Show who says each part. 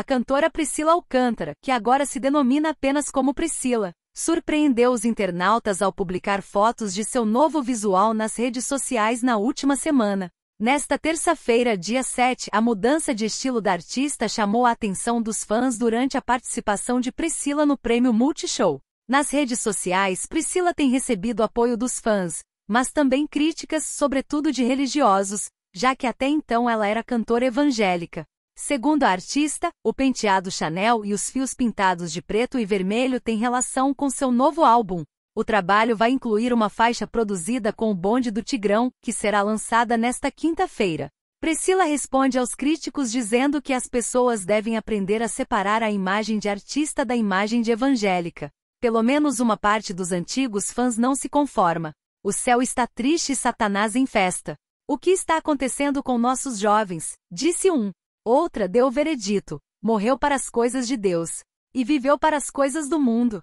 Speaker 1: A cantora Priscila Alcântara, que agora se denomina apenas como Priscila, surpreendeu os internautas ao publicar fotos de seu novo visual nas redes sociais na última semana. Nesta terça-feira, dia 7, a mudança de estilo da artista chamou a atenção dos fãs durante a participação de Priscila no prêmio Multishow. Nas redes sociais, Priscila tem recebido apoio dos fãs, mas também críticas, sobretudo de religiosos, já que até então ela era cantora evangélica. Segundo a artista, o penteado Chanel e os fios pintados de preto e vermelho têm relação com seu novo álbum. O trabalho vai incluir uma faixa produzida com o bonde do Tigrão, que será lançada nesta quinta-feira. Priscila responde aos críticos dizendo que as pessoas devem aprender a separar a imagem de artista da imagem de evangélica. Pelo menos uma parte dos antigos fãs não se conforma. O céu está triste e Satanás em festa. O que está acontecendo com nossos jovens? Disse um. Outra deu o veredito: morreu para as coisas de Deus e viveu para as coisas do mundo.